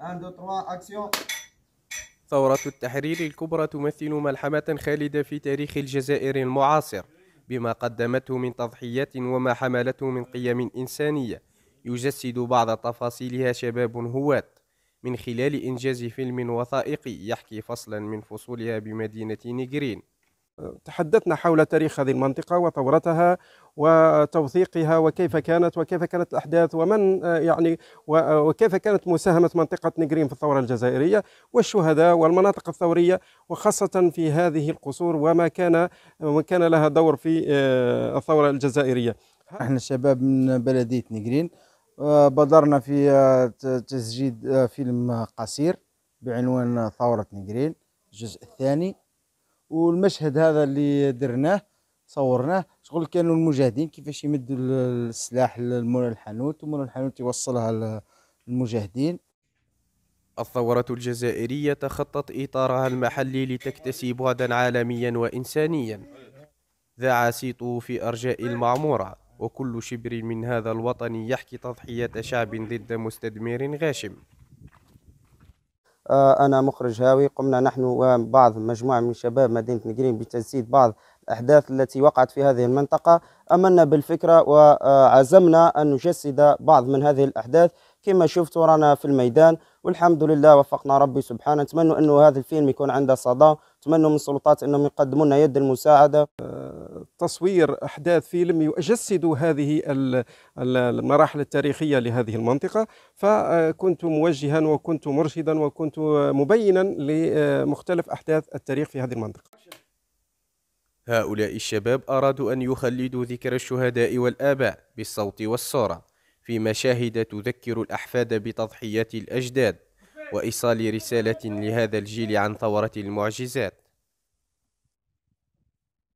1 2 3 اكسيون ثورة التحرير الكبرى تمثل ملحمة خالدة في تاريخ الجزائر المعاصر بما قدمته من تضحيات وما حملته من قيم إنسانية يجسد بعض تفاصيلها شباب هواة من خلال إنجاز فيلم وثائقي يحكي فصلا من فصولها بمدينة نجرين تحدثنا حول تاريخ هذه المنطقة وثورتها وتوثيقها وكيف كانت وكيف كانت الأحداث ومن يعني وكيف كانت مساهمة منطقة نجرين في الثورة الجزائرية والشهداء والمناطق الثورية وخاصة في هذه القصور وما كان وما كان لها دور في آه، الثورة الجزائرية احنا الشباب من بلدية نجرين آه، بادرنا في آه، تسجيل فيلم قصير بعنوان ثورة نجرين الجزء الثاني والمشهد هذا اللي درناه صورناه شغل كانوا المجاهدين كيفاش يمدوا السلاح لمول الحانوت ومول الحانوت يوصلها للمجاهدين الثورة الجزائرية تخطت إطارها المحلي لتكتسي بعدا عالميا وإنسانيا ذاع سيطو في أرجاء المعمورة وكل شبر من هذا الوطن يحكي تضحية شعب ضد مستدمر غاشم آه، أنا مخرج هاوي قمنا نحن وبعض مجموعة من شباب مدينة نجرين بتجسيد بعض الأحداث التي وقعت في هذه المنطقة أمنا بالفكرة وعزمنا أن نجسد بعض من هذه الأحداث كما شفتوا رانا في الميدان والحمد لله وفقنا ربي سبحانه نتمنى أنه هذا الفيلم يكون عنده صدى نتمنى من السلطات أنهم يقدموا لنا يد المساعدة تصوير أحداث فيلم يجسد هذه المراحل التاريخية لهذه المنطقة فكنت موجها وكنت مرشدا وكنت مبينا لمختلف أحداث التاريخ في هذه المنطقة هؤلاء الشباب أرادوا أن يخلدوا ذكر الشهداء والآباء بالصوت والصورة في مشاهد تذكر الأحفاد بتضحيات الأجداد وإيصال رسالة لهذا الجيل عن ثورة المعجزات